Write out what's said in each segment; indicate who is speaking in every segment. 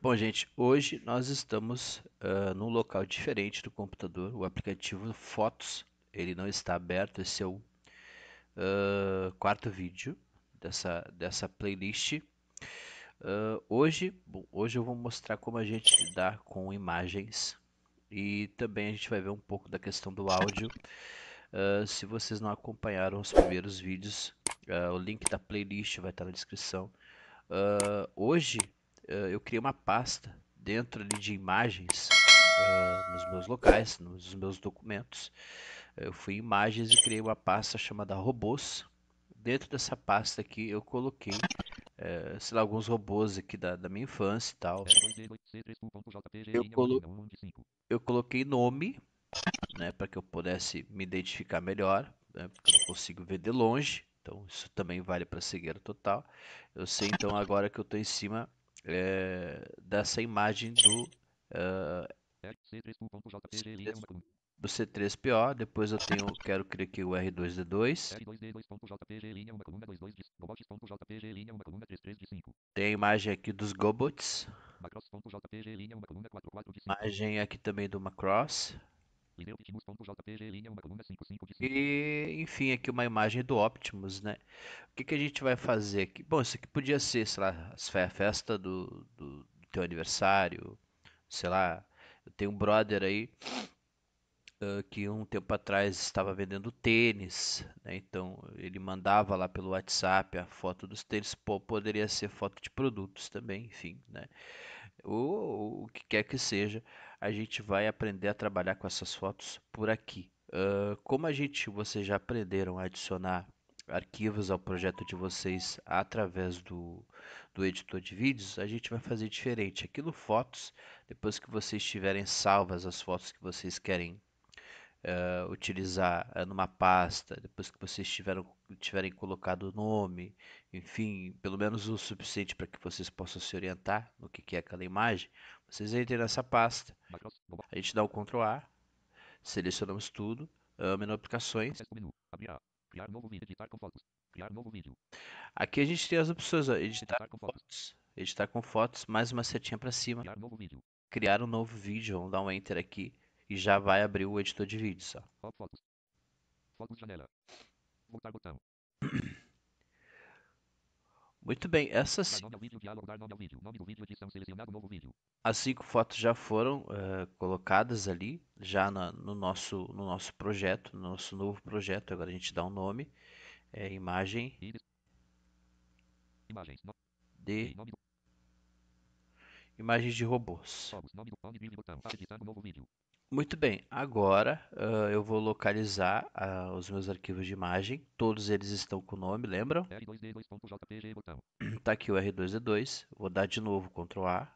Speaker 1: Bom, gente, hoje nós estamos uh, num local diferente do computador. O aplicativo Fotos, ele não está aberto. Esse é o uh, quarto vídeo dessa, dessa playlist. Uh, hoje, bom, hoje eu vou mostrar como a gente lidar com imagens e também a gente vai ver um pouco da questão do áudio. Uh, se vocês não acompanharam os primeiros vídeos, uh, o link da playlist vai estar na descrição. hoje eu criei uma pasta dentro ali de imagens nos meus locais, nos meus documentos. Eu fui em imagens e criei uma pasta chamada robôs. Dentro dessa pasta aqui eu coloquei é, sei lá, alguns robôs aqui da, da minha infância e tal.
Speaker 2: Eu, colo...
Speaker 1: eu coloquei nome, né, para que eu pudesse me identificar melhor, né, porque eu não consigo ver de longe, então isso também vale para cegueira total. Eu sei então agora que eu estou em cima é, dessa imagem do uh, do C3PO, depois eu tenho, quero criar aqui o R2D2. Tem a imagem aqui dos Gobots. Imagem aqui também do Macross. E, enfim, aqui uma imagem do Optimus, né? O que, que a gente vai fazer aqui? Bom, isso aqui podia ser, sei lá, a festa do, do, do teu aniversário, sei lá, eu tenho um brother aí ah, que um tempo atrás estava vendendo tênis, né? então ele mandava lá pelo WhatsApp a foto dos tênis, Pô, poderia ser foto de produtos também, enfim, né? ou o que quer que seja, a gente vai aprender a trabalhar com essas fotos por aqui. Uh, como a gente, vocês já aprenderam a adicionar arquivos ao projeto de vocês através do, do editor de vídeos, a gente vai fazer diferente. Aqui no Fotos, depois que vocês tiverem salvas as fotos que vocês querem uh, utilizar uh, numa pasta, depois que vocês tiveram, tiverem colocado o nome, enfim, pelo menos o suficiente para que vocês possam se orientar no que, que é aquela imagem, vocês entrem nessa pasta. A gente dá o Ctrl A, selecionamos tudo, uh, menu aplicações. Aqui a gente tem as opções, ó, editar, com fotos. Editar com fotos, mais uma setinha para cima. Criar um novo vídeo, vamos dar um enter aqui e já vai abrir o editor de vídeos.
Speaker 2: janela. botão.
Speaker 1: Muito bem, essas. As cinco fotos já foram uh, colocadas ali, já na, no, nosso, no nosso projeto, no nosso novo projeto. Agora a gente dá um nome. É imagem. Imagens. De. Imagens de robôs. Muito bem, agora eu vou localizar os meus arquivos de imagem. Todos eles estão com o nome, lembram?
Speaker 2: R2D2.jpg
Speaker 1: botão. Tá aqui o R2D2. Vou dar de novo Ctrl A.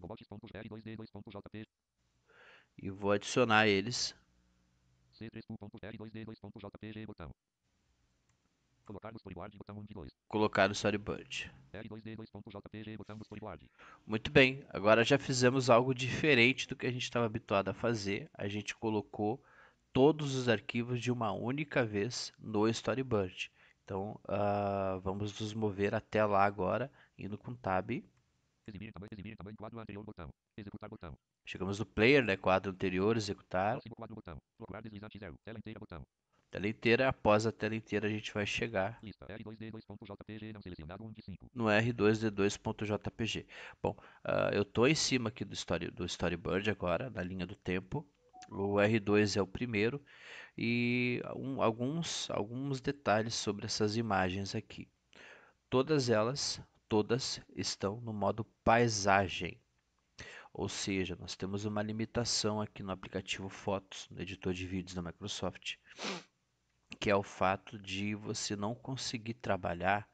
Speaker 2: Robots.r2d2.jpg
Speaker 1: E vou adicionar eles.
Speaker 2: C3.r2d2.jpg botão. Colocar no storyboard, botão 1 de 2.
Speaker 1: Colocar o storyboard. Muito bem, agora já fizemos algo diferente do que a gente estava habituado a fazer. A gente colocou todos os arquivos de uma única vez no storyboard. Então, uh, vamos nos mover até lá agora, indo com Tab. Chegamos no player, né? Quadro anterior, executar tela inteira. Após a tela inteira, a gente vai chegar no R2D2.jpg. Bom, uh, eu estou em cima aqui do, story, do storyboard agora, na linha do tempo. O R2 é o primeiro e um, alguns, alguns detalhes sobre essas imagens aqui. Todas elas, todas estão no modo paisagem. Ou seja, nós temos uma limitação aqui no aplicativo Fotos, no editor de vídeos da Microsoft que é o fato de você não conseguir trabalhar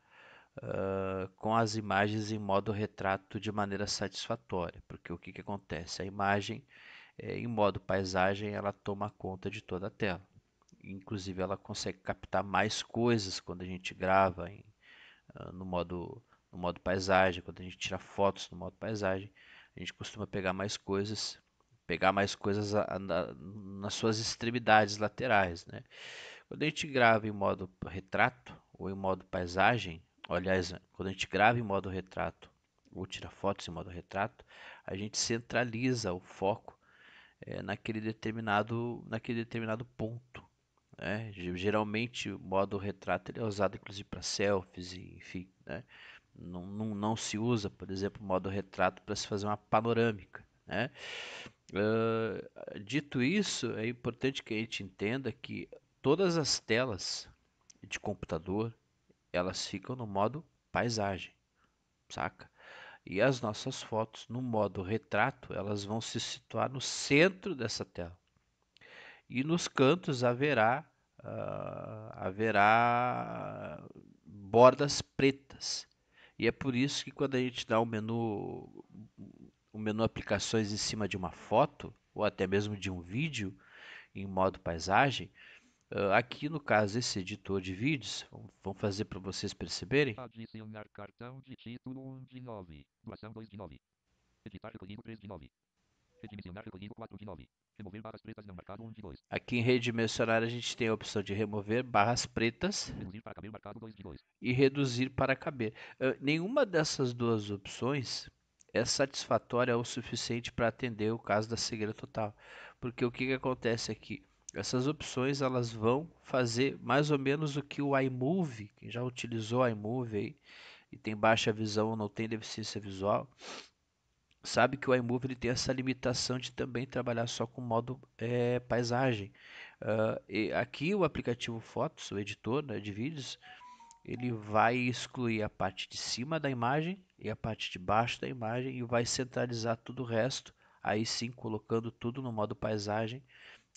Speaker 1: uh, com as imagens em modo retrato de maneira satisfatória, porque o que, que acontece? A imagem eh, em modo paisagem ela toma conta de toda a tela, inclusive ela consegue captar mais coisas quando a gente grava em, uh, no modo no modo paisagem, quando a gente tira fotos no modo paisagem, a gente costuma pegar mais coisas, pegar mais coisas nas suas extremidades laterais, né? Quando a gente grava em modo retrato ou em modo paisagem, aliás, quando a gente grava em modo retrato ou tira fotos em modo retrato, a gente centraliza o foco é, naquele, determinado, naquele determinado ponto. Né? Geralmente o modo retrato ele é usado inclusive para selfies, enfim. Né? Não, não, não, se usa, por exemplo, o modo retrato para se fazer uma panorâmica. Né? Uh, dito isso, é importante que a gente entenda que Todas as telas de computador, elas ficam no modo paisagem, saca? E as nossas fotos no modo retrato, elas vão se situar no centro dessa tela. E nos cantos haverá uh, haverá bordas pretas. E é por isso que quando a gente dá o um menu o um menu aplicações em cima de uma foto ou até mesmo de um vídeo em modo paisagem, Uh, aqui no caso, esse editor de vídeos, vamos fazer para vocês perceberem. Tá
Speaker 2: Adicionar cartão de título 1 de 9, 2 de 9, editar recolhido 3 de 9, redimensionar recolhido 4 de 9, remover barras pretas não marcado 1 de 2.
Speaker 1: Aqui em redimensionar a gente tem a opção de remover barras pretas reduzir para caber marcado 2 de 2. e reduzir para caber. Uh, nenhuma dessas duas opções é satisfatória o suficiente para atender o caso da cegueira total, porque o que, que acontece aqui? É essas opções elas vão fazer mais ou menos o que o iMovie, quem já utilizou iMovie aí, e tem baixa visão ou não tem deficiência visual, sabe que o iMovie ele tem essa limitação de também trabalhar só com modo é, paisagem. Uh, aqui o aplicativo Fotos, o editor né, de vídeos, ele vai excluir a parte de cima da imagem e a parte de baixo da imagem e vai centralizar tudo o resto, aí sim colocando tudo no modo paisagem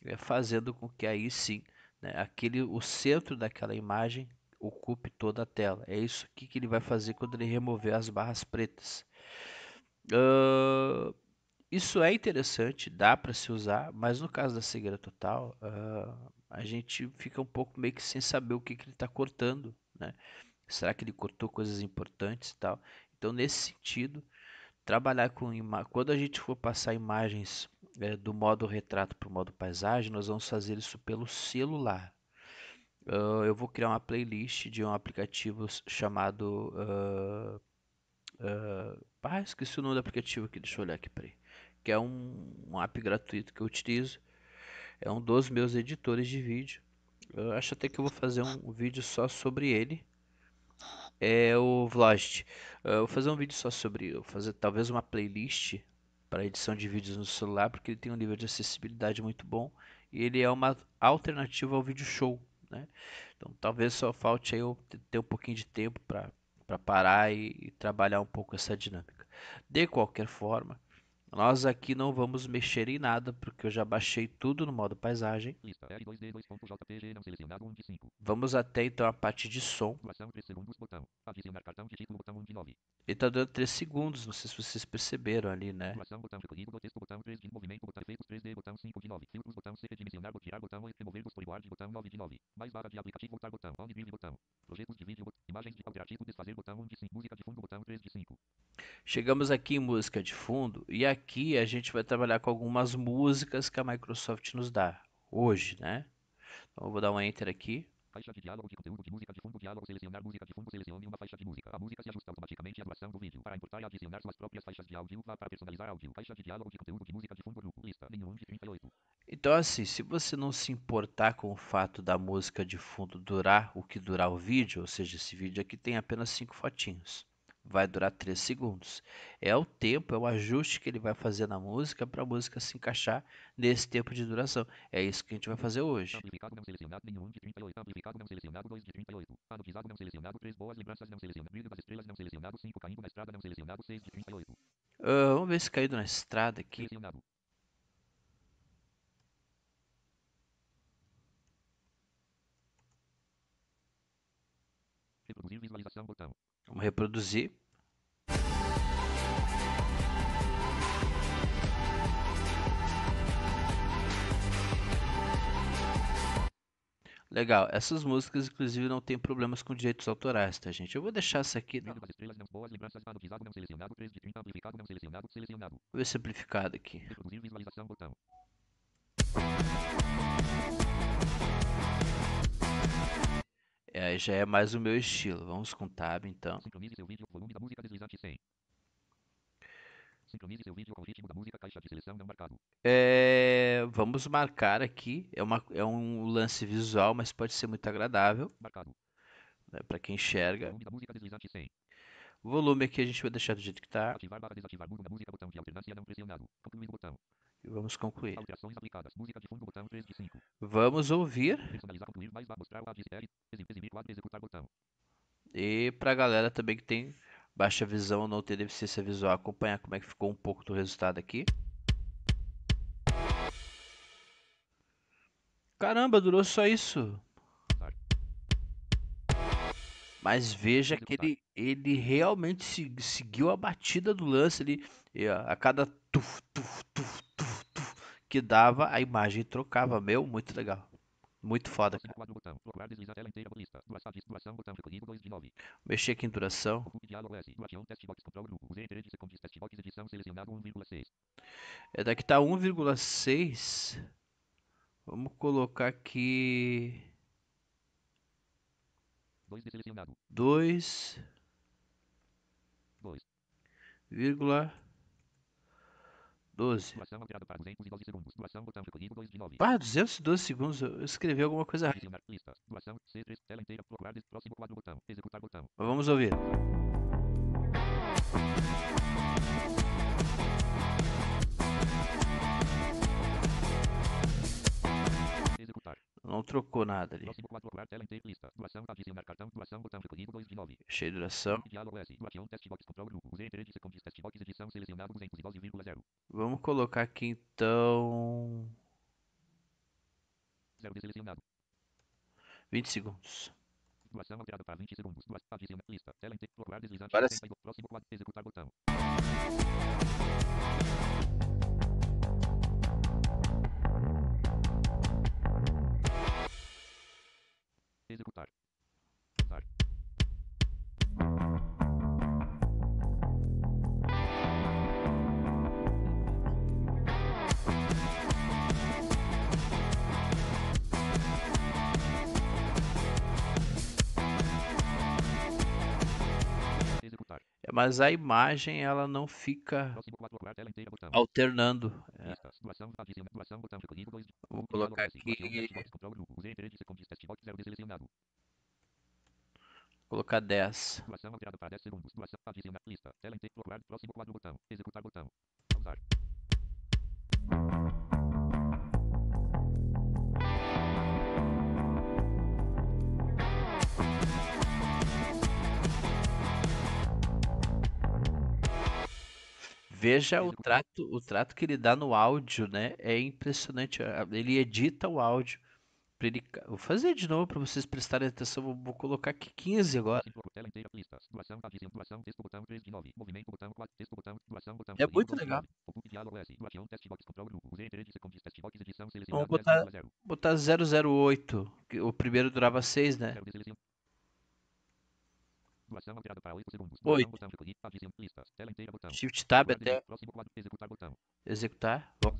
Speaker 1: é, fazendo com que aí sim né, aquele, o centro daquela imagem ocupe toda a tela. É isso que ele vai fazer quando ele remover as barras pretas. Uh, isso é interessante, dá para se usar, mas no caso da cegueira total, uh, a gente fica um pouco meio que sem saber o que, que ele está cortando. Né? Será que ele cortou coisas importantes e tal? Então, nesse sentido, trabalhar com quando a gente for passar imagens é, do modo retrato para o modo paisagem, nós vamos fazer isso pelo celular. Uh, eu vou criar uma playlist de um aplicativo chamado. Uh, uh, ah, esqueci o nome do aplicativo aqui, deixa eu olhar aqui, peraí. Que é um, um app gratuito que eu utilizo. É um dos meus editores de vídeo. Eu acho até que eu vou fazer um vídeo só sobre ele. É o Vlogit. Uh, vou fazer um vídeo só sobre. Vou fazer talvez uma playlist para edição de vídeos no celular, porque ele tem um nível de acessibilidade muito bom e ele é uma alternativa ao vídeo show. Né? Então talvez só falte aí eu ter um pouquinho de tempo para parar e, e, trabalhar um pouco essa dinâmica. De qualquer forma, nós aqui não vamos mexer em nada, porque eu já baixei tudo no modo paisagem. É vamos até então a parte de som. Ele está dando 3 segundos, não sei se vocês perceberam ali, né? Chegamos aqui em música de fundo e aqui aqui a gente vai trabalhar com algumas músicas que a Microsoft nos dá hoje, né? Então eu vou dar um enter aqui. Faixa de diálogo de
Speaker 2: conteúdo de música de fundo, diálogo, selecionar música de fundo, selecione uma faixa de música. A música se ajusta automaticamente à duração do vídeo. Para importar e adicionar suas próprias faixas de áudio, vá para personalizar áudio. Faixa de diálogo
Speaker 1: de conteúdo de música de fundo, grupo, lista, nenhum de 38. Então assim, se você não se importar com o fato da música de fundo durar o que durar o vídeo, ou seja, esse vídeo aqui tem apenas cinco fotinhos vai durar 3 segundos. É o tempo, é o ajuste que ele vai fazer na música para a música se encaixar nesse tempo de duração. É isso que a gente vai fazer hoje. Amplificado não
Speaker 2: selecionado, nenhum de 38. Amplificado não selecionado, 2 de 38. Anotizado não selecionado, 3 boas lembranças não selecionado. Brilho das estrelas não selecionado, 5 caindo na estrada não selecionado, 6 de 38.
Speaker 1: Uh, ah, vamos ver se caído na estrada aqui. Selecionado.
Speaker 2: Reproduzir visualização botão.
Speaker 1: Vamos reproduzir. Legal, essas músicas inclusive não tem problemas com direitos autorais, tá gente? Eu vou deixar essa aqui. Vou ver simplificado é aqui. É, já é mais o meu estilo. Vamos com tab então. Sincronize seu vídeo, volume da música deslizante
Speaker 2: 100. Sincronize seu vídeo com o ritmo da música, caixa de seleção não marcado.
Speaker 1: É, vamos marcar aqui. É, uma, é um lance visual, mas pode ser muito agradável. Marcado. Né, para quem enxerga. Volume da música deslizante 100. O volume aqui a gente vai deixar do jeito que tá. Ativar barra desativar da música, botão de alternância não pressionado.
Speaker 2: Concluir botão. E vamos concluir. Alterações aplicadas. Música de fundo, botão 3 de 5.
Speaker 1: Vamos ouvir.
Speaker 2: Personalizar, concluir, mais barra, mostrar o exibir quadro, executar botão.
Speaker 1: E pra galera também que tem baixa visão, ou não ter deficiência visual, acompanhar como é que ficou um pouco do resultado aqui. Caramba, durou só isso. Mas veja que ele, ele realmente se, seguiu a batida do lance ali. a cada tu, tu, tu, tu, tu, que dava, a imagem trocava. Meu, muito legal. Muito foda, cara. Mexer aqui em duração. É daqui tá 1,6. Vamos colocar aqui 2 dois 2 2 vírgula
Speaker 2: 12. Duração alterada para 212 segundos. Duração botão recolhido 2 de 9. Ah,
Speaker 1: 212 segundos. Eu escrevi alguma coisa errada.
Speaker 2: Duração C3, tela inteira, procurar, próximo quadro botão, executar botão.
Speaker 1: Vamos ouvir. Não trocou nada ali. Cheio de duração. Vamos colocar aqui então. 20 segundos. Doação alterada para 20 segundos. Doação, adiciona, lista, LNT,
Speaker 2: procurar deslizante, próximo quadro, executar botão.
Speaker 1: mas a imagem ela não fica alternando. É.
Speaker 2: Vou colocar aqui. Vou colocar 10.
Speaker 1: Veja o trato, o trato que ele dá no áudio, né? É impressionante. Ele edita o áudio. Ele... Vou fazer de novo para vocês prestarem atenção. Vou, colocar aqui 15 agora. É
Speaker 2: muito legal. Vamos
Speaker 1: botar, botar 008. O primeiro durava 6, né?
Speaker 2: Ação alterada para 8 segundos. Botão de clique, listas, tela inteira, botão. Shift Tab até. Próximo quadro, executar botão.
Speaker 1: Executar. Vamos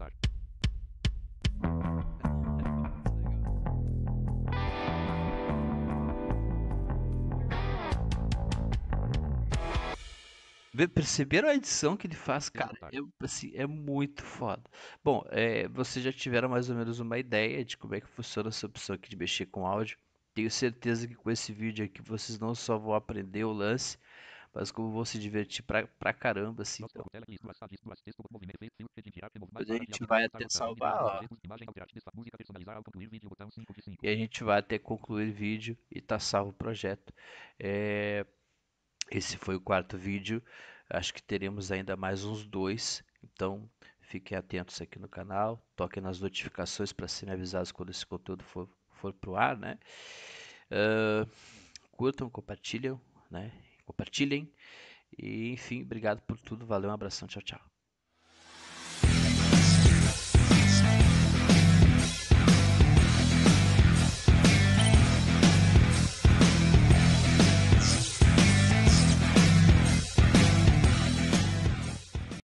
Speaker 1: Perceberam a edição que ele faz, cara? É, assim, é muito foda. Bom, é, vocês já tiveram mais ou menos uma ideia de como é que funciona essa opção aqui de mexer com áudio. Tenho certeza que com esse vídeo aqui vocês não só vão aprender o lance, mas como vão se divertir pra, pra caramba, assim. Então. a gente vai até salvar, ó. E a gente vai até concluir o vídeo e tá salvo o projeto. É... Esse foi o quarto vídeo. Acho que teremos ainda mais uns dois. Então, fiquem atentos aqui no canal. Toquem nas notificações para serem avisados quando esse conteúdo for for pro ar, né? Uh, curtam, compartilham, né? Compartilhem. E, enfim, obrigado por tudo. Valeu, um abração. Tchau, tchau.